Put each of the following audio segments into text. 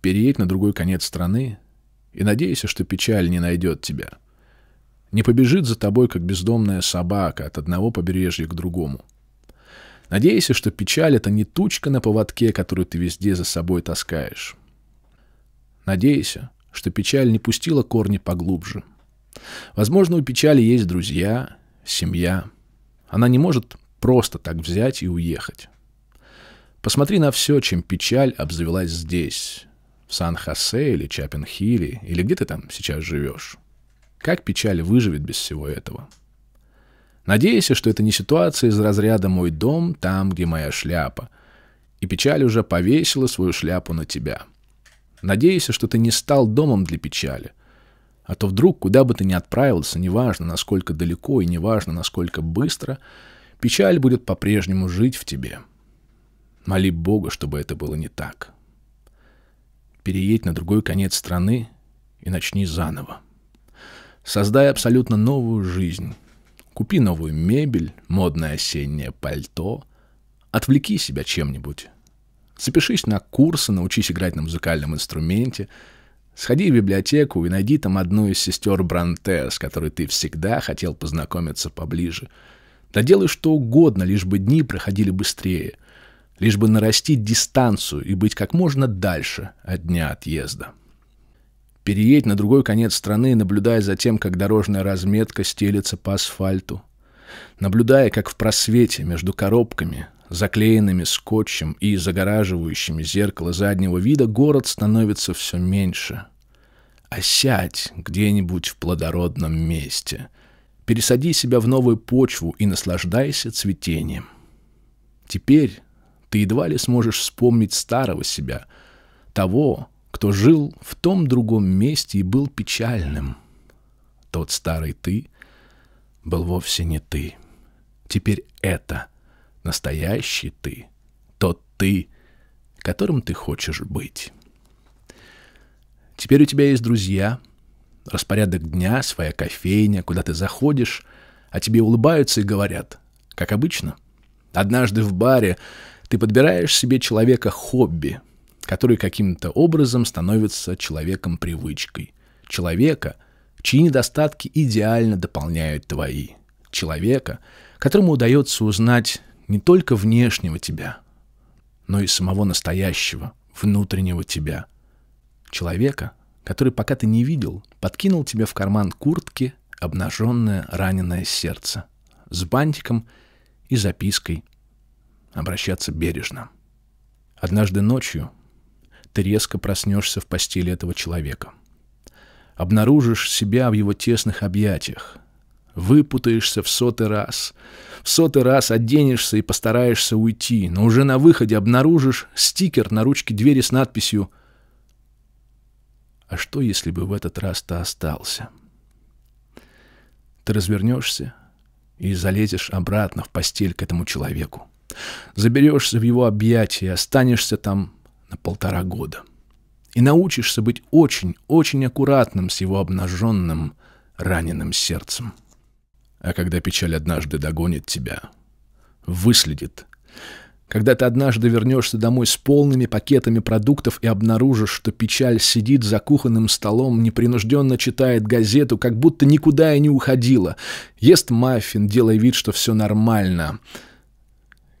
переедь на другой конец страны и надейся, что печаль не найдет тебя. Не побежит за тобой, как бездомная собака, от одного побережья к другому. Надейся, что печаль — это не тучка на поводке, которую ты везде за собой таскаешь. Надейся, что печаль не пустила корни поглубже. Возможно, у печали есть друзья, семья. Она не может просто так взять и уехать. Посмотри на все, чем печаль обзавелась здесь, в Сан-Хосе или чапин или где ты там сейчас живешь. Как печаль выживет без всего этого? Надеюсь, что это не ситуация из разряда «мой дом там, где моя шляпа», и печаль уже повесила свою шляпу на тебя. Надеюсь, что ты не стал домом для печали, а то вдруг, куда бы ты ни отправился, неважно, насколько далеко и неважно, насколько быстро, печаль будет по-прежнему жить в тебе. Моли Бога, чтобы это было не так. — переедь на другой конец страны и начни заново. Создай абсолютно новую жизнь. Купи новую мебель, модное осеннее пальто. Отвлеки себя чем-нибудь. Запишись на курсы, научись играть на музыкальном инструменте. Сходи в библиотеку и найди там одну из сестер Бранте, с которой ты всегда хотел познакомиться поближе. Да делай что угодно, лишь бы дни проходили быстрее — лишь бы нарастить дистанцию и быть как можно дальше от дня отъезда. Переедь на другой конец страны, наблюдая за тем, как дорожная разметка стелется по асфальту, наблюдая, как в просвете между коробками, заклеенными скотчем и загораживающими зеркало заднего вида, город становится все меньше. Осядь а где-нибудь в плодородном месте. Пересади себя в новую почву и наслаждайся цветением. Теперь ты едва ли сможешь вспомнить старого себя, того, кто жил в том другом месте и был печальным. Тот старый ты был вовсе не ты. Теперь это настоящий ты, тот ты, которым ты хочешь быть. Теперь у тебя есть друзья, распорядок дня, своя кофейня, куда ты заходишь, а тебе улыбаются и говорят, как обычно. Однажды в баре ты подбираешь себе человека-хобби, который каким-то образом становится человеком-привычкой. Человека, чьи недостатки идеально дополняют твои. Человека, которому удается узнать не только внешнего тебя, но и самого настоящего, внутреннего тебя. Человека, который пока ты не видел, подкинул тебе в карман куртки обнаженное раненое сердце с бантиком и запиской – обращаться бережно. Однажды ночью ты резко проснешься в постели этого человека. Обнаружишь себя в его тесных объятиях. Выпутаешься в сотый раз. В сотый раз оденешься и постараешься уйти, но уже на выходе обнаружишь стикер на ручке двери с надписью «А что, если бы в этот раз ты остался?» Ты развернешься и залезешь обратно в постель к этому человеку. Заберешься в его объятия, останешься там на полтора года. И научишься быть очень-очень аккуратным с его обнаженным, раненым сердцем. А когда печаль однажды догонит тебя, выследит, когда ты однажды вернешься домой с полными пакетами продуктов и обнаружишь, что печаль сидит за кухонным столом, непринужденно читает газету, как будто никуда и не уходила, ест маффин, делая вид, что все нормально —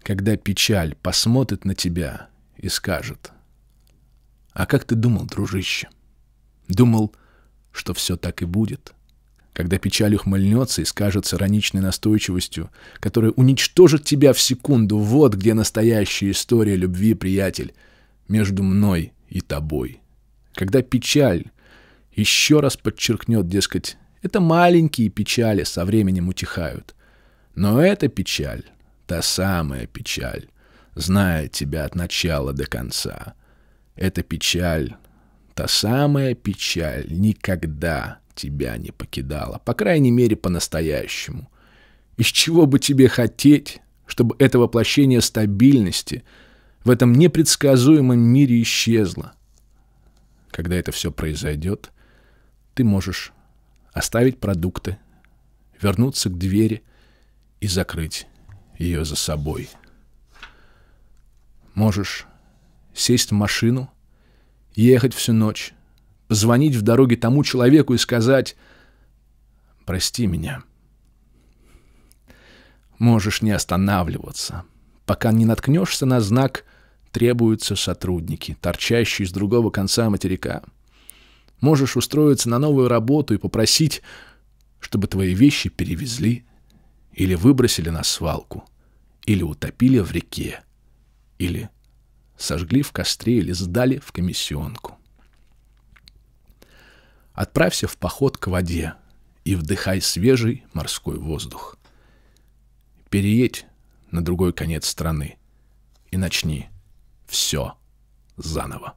когда печаль посмотрит на тебя и скажет, «А как ты думал, дружище? Думал, что все так и будет?» Когда печаль ухмыльнется и скажет с ироничной настойчивостью, которая уничтожит тебя в секунду, вот где настоящая история любви, приятель, между мной и тобой. Когда печаль еще раз подчеркнет, дескать, это маленькие печали со временем утихают. Но эта печаль та самая печаль, зная тебя от начала до конца. Эта печаль, та самая печаль, никогда тебя не покидала, по крайней мере, по-настоящему. Из чего бы тебе хотеть, чтобы это воплощение стабильности в этом непредсказуемом мире исчезло? Когда это все произойдет, ты можешь оставить продукты, вернуться к двери и закрыть ее за собой. Можешь сесть в машину, ехать всю ночь, позвонить в дороге тому человеку и сказать «Прости меня». Можешь не останавливаться, пока не наткнешься на знак «Требуются сотрудники», торчащий с другого конца материка. Можешь устроиться на новую работу и попросить, чтобы твои вещи перевезли или выбросили на свалку, или утопили в реке, или сожгли в костре или сдали в комиссионку. Отправься в поход к воде и вдыхай свежий морской воздух. Переедь на другой конец страны и начни все заново.